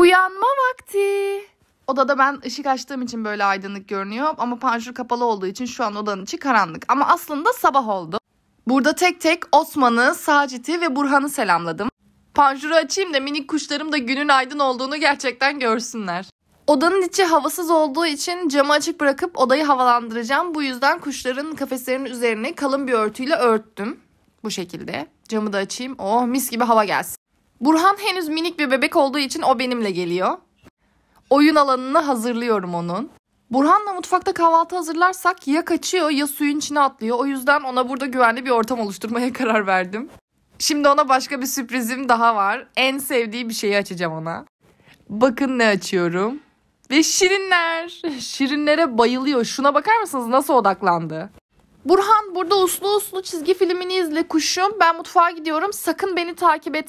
Uyanma vakti. Odada ben ışık açtığım için böyle aydınlık görünüyor ama panjur kapalı olduğu için şu an odanın içi karanlık. Ama aslında sabah oldu. Burada tek tek Osman'ı, Sacit'i ve Burhan'ı selamladım. Panjuru açayım da minik kuşlarım da günün aydın olduğunu gerçekten görsünler. Odanın içi havasız olduğu için camı açık bırakıp odayı havalandıracağım. Bu yüzden kuşların kafeslerinin üzerine kalın bir örtüyle örttüm. Bu şekilde. Camı da açayım. Oh mis gibi hava gelsin. Burhan henüz minik bir bebek olduğu için o benimle geliyor. Oyun alanını hazırlıyorum onun. Burhan'la mutfakta kahvaltı hazırlarsak ya kaçıyor ya suyun içine atlıyor. O yüzden ona burada güvenli bir ortam oluşturmaya karar verdim. Şimdi ona başka bir sürprizim daha var. En sevdiği bir şeyi açacağım ona. Bakın ne açıyorum. Ve şirinler. Şirinlere bayılıyor. Şuna bakar mısınız nasıl odaklandı? Burhan burada uslu uslu çizgi filmini izle kuşum. Ben mutfağa gidiyorum. Sakın beni takip etme.